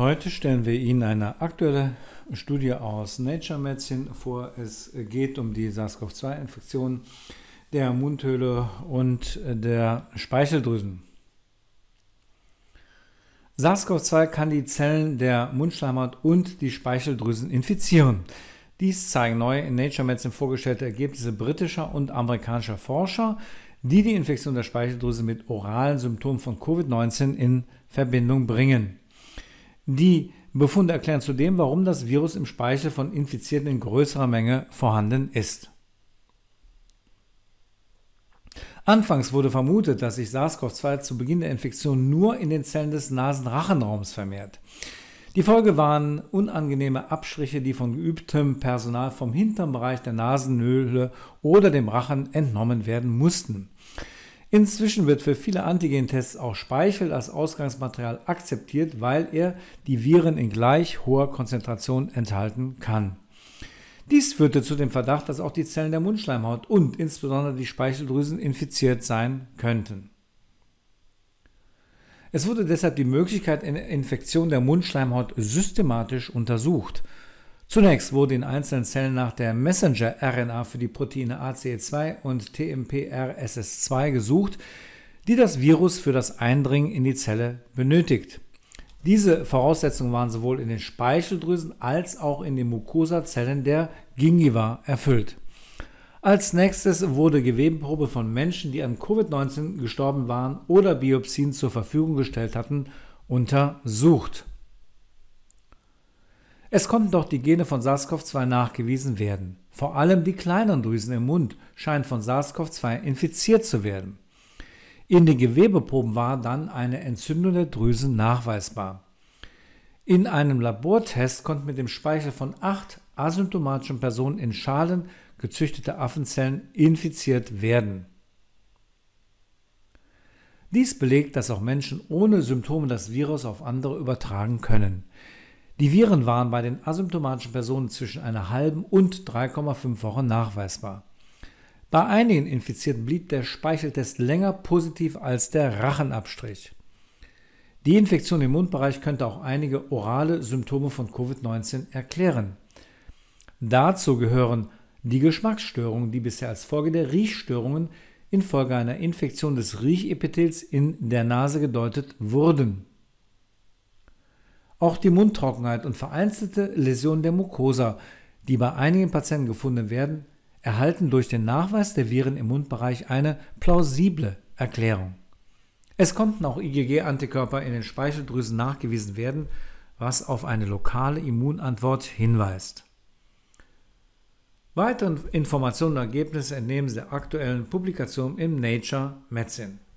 Heute stellen wir Ihnen eine aktuelle Studie aus Nature Medicine vor. Es geht um die SARS-CoV-2-Infektion der Mundhöhle und der Speicheldrüsen. SARS-CoV-2 kann die Zellen der Mundschleimhaut und die Speicheldrüsen infizieren. Dies zeigen neue in Nature Medicine vorgestellte Ergebnisse britischer und amerikanischer Forscher, die die Infektion der Speicheldrüse mit oralen Symptomen von Covid-19 in Verbindung bringen. Die Befunde erklären zudem, warum das Virus im Speichel von Infizierten in größerer Menge vorhanden ist. Anfangs wurde vermutet, dass sich SARS-CoV-2 zu Beginn der Infektion nur in den Zellen des Nasenrachenraums vermehrt. Die Folge waren unangenehme Abstriche, die von geübtem Personal vom hinteren Bereich der Nasenhöhle oder dem Rachen entnommen werden mussten. Inzwischen wird für viele Antigentests auch Speichel als Ausgangsmaterial akzeptiert, weil er die Viren in gleich hoher Konzentration enthalten kann. Dies führte zu dem Verdacht, dass auch die Zellen der Mundschleimhaut und insbesondere die Speicheldrüsen infiziert sein könnten. Es wurde deshalb die Möglichkeit einer Infektion der Mundschleimhaut systematisch untersucht. Zunächst wurde in einzelnen Zellen nach der Messenger-RNA für die Proteine ACE2 und TMPRSS2 gesucht, die das Virus für das Eindringen in die Zelle benötigt. Diese Voraussetzungen waren sowohl in den Speicheldrüsen als auch in den Mucosazellen der Gingiva erfüllt. Als nächstes wurde Gewebeprobe von Menschen, die an Covid-19 gestorben waren oder Biopsien zur Verfügung gestellt hatten, untersucht. Es konnten doch die Gene von SARS-CoV-2 nachgewiesen werden. Vor allem die kleineren Drüsen im Mund scheinen von SARS-CoV-2 infiziert zu werden. In den Gewebeproben war dann eine Entzündung der Drüsen nachweisbar. In einem Labortest konnten mit dem Speichel von acht asymptomatischen Personen in Schalen gezüchtete Affenzellen infiziert werden. Dies belegt, dass auch Menschen ohne Symptome das Virus auf andere übertragen können. Die Viren waren bei den asymptomatischen Personen zwischen einer halben und 3,5 Wochen nachweisbar. Bei einigen Infizierten blieb der Speicheltest länger positiv als der Rachenabstrich. Die Infektion im Mundbereich könnte auch einige orale Symptome von Covid-19 erklären. Dazu gehören die Geschmacksstörungen, die bisher als Folge der Riechstörungen infolge einer Infektion des Riechepithels in der Nase gedeutet wurden. Auch die Mundtrockenheit und vereinzelte Läsionen der Mucosa, die bei einigen Patienten gefunden werden, erhalten durch den Nachweis der Viren im Mundbereich eine plausible Erklärung. Es konnten auch IgG-Antikörper in den Speicheldrüsen nachgewiesen werden, was auf eine lokale Immunantwort hinweist. Weitere Informationen und Ergebnisse entnehmen Sie der aktuellen Publikation im Nature Medicine.